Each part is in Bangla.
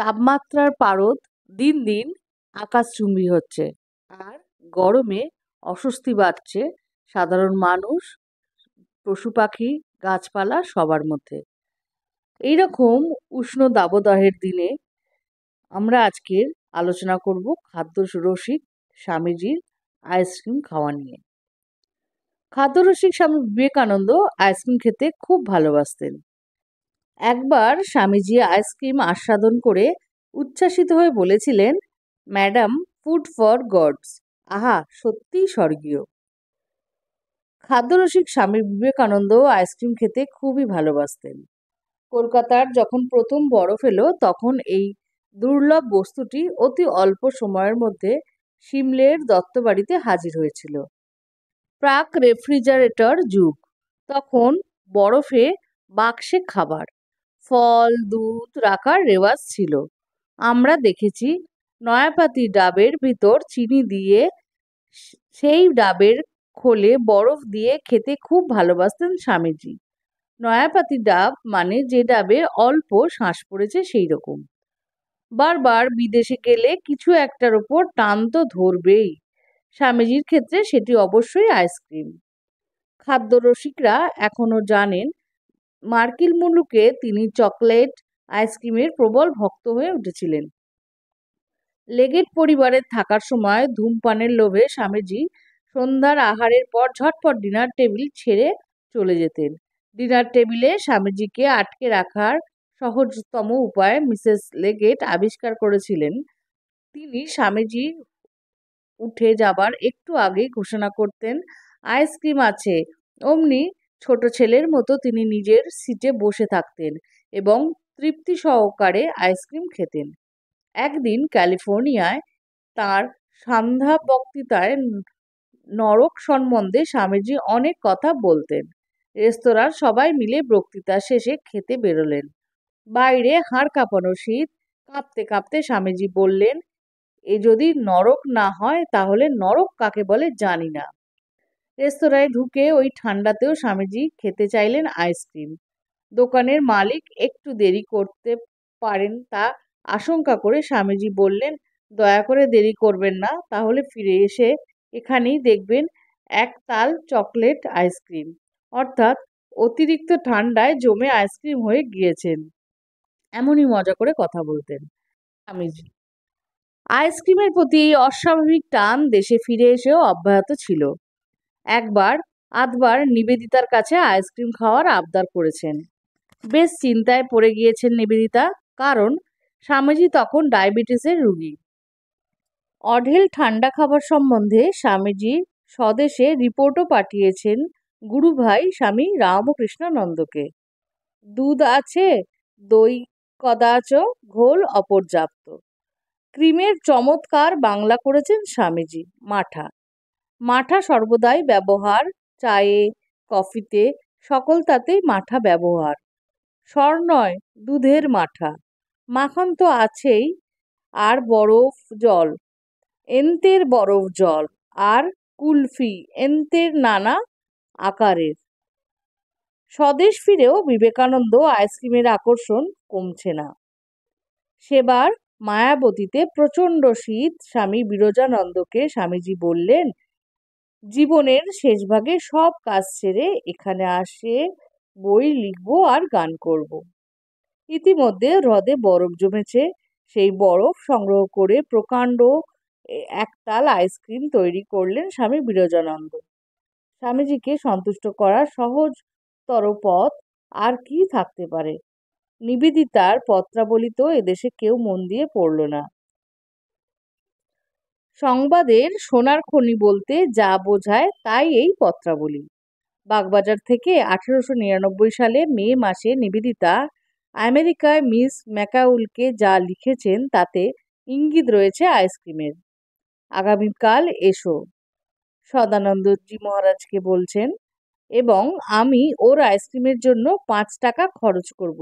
তাপমাত্রার পারদ দিন দিন আকাশচুম্বী হচ্ছে আর গরমে অস্বস্তি বাড়ছে সাধারণ মানুষ পশু পাখি গাছপালা সবার মধ্যে এইরকম উষ্ণ দাবদাহের দিনে আমরা আজকের আলোচনা করব খাদ্য রসিক স্বামীজির আইসক্রিম খাওয়া নিয়ে খাদ্যরসিক স্বামী বিবেকানন্দ আইসক্রিম খেতে খুব ভালোবাসতেন একবার স্বামীজি আইসক্রিম আস্বাদন করে উচ্ছ্বাসিত হয়ে বলেছিলেন ম্যাডাম ফুড ফর গডস আহা সত্যিই স্বর্গীয় খাদ্যরসিক স্বামী বিবেকানন্দ আইসক্রিম খেতে খুবই ভালোবাসতেন কলকাতার যখন প্রথম বরফ এলো তখন এই দুর্লভ বস্তুটি অতি অল্প সময়ের মধ্যে সিমলের দত্তবাড়িতে হাজির হয়েছিল প্রাক রেফ্রিজারেটর যুগ তখন বরফে বাক্সে খাবার ফল দুধ রাখার রেওয়াজ ছিল আমরা দেখেছি নয়াপাতি ডাবের ভিতর চিনি দিয়ে সেই ডাবের খোলে বরফ দিয়ে খেতে খুব ভালোবাসতেন স্বামীজি নয়াপাতি ডাব মানে যে ডাবে অল্প শ্বাস পড়েছে সেই রকম বারবার বিদেশে গেলে কিছু একটার ওপর টান তো ধরবেই স্বামীজির ক্ষেত্রে সেটি অবশ্যই আইসক্রিম খাদ্যরসিকরা এখনও জানেন মার্কিল মুলুকে তিনি চকলেট আইসক্রিমের প্রবল ভক্ত হয়ে উঠেছিলেন লেগেট পরিবারে থাকার সময় ধূমপানের লোভে স্বামীজি সন্ধ্যার আহারের পর ঝটপট ডিনার টেবিল ছেড়ে চলে যেতেন ডিনার টেবিলে স্বামীজিকে আটকে রাখার সহজতম উপায় মিসেস লেগেট আবিষ্কার করেছিলেন তিনি স্বামীজি উঠে যাবার একটু আগে ঘোষণা করতেন আইসক্রিম আছে অমনি ছোট ছেলের মতো তিনি নিজের সিটে বসে থাকতেন এবং তৃপ্তি সহকারে আইসক্রিম খেতেন একদিন ক্যালিফোর্নিয়ায় তার সান্ধ্যা বক্তৃতায় নরক সম্বন্ধে স্বামীজি অনেক কথা বলতেন রেস্তোরাঁর সবাই মিলে বক্তৃতা শেষে খেতে বেরোলেন বাইরে হাড় কাঁপানো শীত কাঁপতে কাঁপতে স্বামীজি বললেন এ যদি নরক না হয় তাহলে নরক কাকে বলে জানি না রেস্তোরাঁয় ঢুকে ওই ঠান্ডাতেও স্বামীজি খেতে চাইলেন আইসক্রিম দোকানের মালিক একটু দেরি করতে পারেন তা আশঙ্কা করে স্বামীজি বললেন দয়া করে দেরি করবেন না তাহলে ফিরে এসে এখানেই দেখবেন এক তাল চকলেট আইসক্রিম অর্থাৎ অতিরিক্ত ঠান্ডায় জমে আইসক্রিম হয়ে গিয়েছেন এমনই মজা করে কথা বলতেন স্বামীজি আইসক্রিমের প্রতি এই অস্বাভাবিক টান দেশে ফিরে এসেও অব্যাহত ছিল একবার আধবার নিবেদিতার কাছে আইসক্রিম খাওয়ার আবদার করেছেন বেশ চিন্তায় পড়ে গিয়েছেন নিবেদিতা কারণ স্বামীজি তখন ডায়াবেটিসের রুগী অঢেল ঠান্ডা খাবার সম্বন্ধে স্বামীজি স্বদেশে রিপোর্টও পাঠিয়েছেন গুরুভাই স্বামী রামকৃষ্ণানন্দকে দুধ আছে দই কদাচ ঘোল অপর্যাপ্ত ক্রিমের চমৎকার বাংলা করেছেন স্বামীজি মাঠা মাঠা সর্বদাই ব্যবহার চায়ে কফিতে সকল তাতেই মাঠা ব্যবহার স্বর নয় দুধের মাঠা মাখন তো আছেই আর বরফ জল এন্তের বরফ জল আর কুলফি এন্তের নানা আকারের স্বদেশ ফিরেও বিবেকানন্দ আইসক্রিমের আকর্ষণ কমছে না সেবার মায়াবতীতে প্রচণ্ড শীত স্বামী বিরজানন্দকে স্বামীজি বললেন জীবনের শেষভাগে সব কাজ ছেড়ে এখানে আসে বই লিখব আর গান করব। ইতিমধ্যে হ্রদে বরফ জমেছে সেই বরফ সংগ্রহ করে প্রকাণ্ড একতাল আইসক্রিম তৈরি করলেন স্বামী বিরজানন্দ স্বামীজিকে সন্তুষ্ট করার সহজতর পথ আর কি থাকতে পারে নিবেদিতার পত্রাবলিত এদেশে কেউ মন দিয়ে পড়ল না সংবাদের সোনার খনি বলতে যা বোঝায় তাই এই পত্রাবলী বাগবাজার থেকে আঠেরোশো নিরানব্বই সালে মে মাসে নিবেদিতা আমেরিকায় মিস ম্যাকাউলকে যা লিখেছেন তাতে ইঙ্গিত রয়েছে আইসক্রিমের আগামীকাল এসো সদানন্দজি মহারাজকে বলছেন এবং আমি ওর আইসক্রিমের জন্য পাঁচ টাকা খরচ করব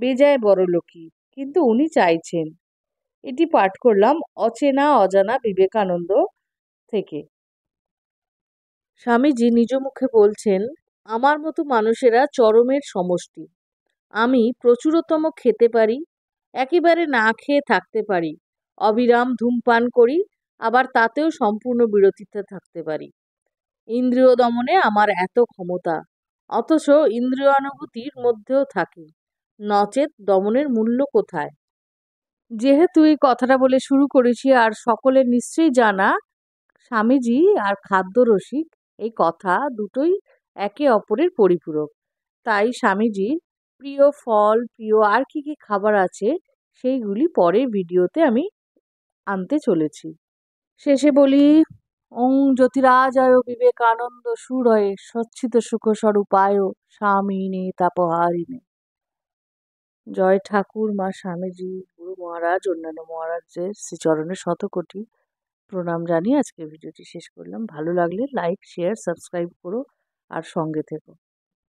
বেজায় বড় লোকই কিন্তু উনি চাইছেন এটি পাঠ করলাম অচেনা অজানা বিবেকানন্দ থেকে স্বামীজি নিজ মুখে বলছেন আমার মতো মানুষেরা চরমের সমষ্টি আমি প্রচুরতম খেতে পারি একেবারে না খেয়ে থাকতে পারি অবিরাম ধূমপান করি আবার তাতেও সম্পূর্ণ বিরতিতে থাকতে পারি ইন্দ্রিয় দমনে আমার এত ক্ষমতা অথচ ইন্দ্রিয়ানুভূতির মধ্যেও থাকি নচেত দমনের মূল্য কোথায় যেহেতু এই কথাটা বলে শুরু করেছি আর সকলে নিশ্চয়ই জানা স্বামীজি আর খাদ্য রসিক এই কথা দুটোই একে অপরের পরিপূরক তাই স্বামীজির প্রিয় ফল প্রিয় আর কি কি খাবার আছে সেইগুলি পরের ভিডিওতে আমি আনতে চলেছি শেষে বলি ওং জ্যোতিরাজায় বিবেকানন্দ সুরয়ে সচ্ছিত সুখ স্বরূপায় নে তাপহারিণে জয় ঠাকুর মা স্বামীজি মহারাজ অন্যান্য মহারাজের শ্রীচরণে শতকোটি প্রণাম জানিয়ে আজকে ভিডিওটি শেষ করলাম ভালো লাগলে লাইক শেয়ার সাবস্ক্রাইব করো আর সঙ্গে থেকো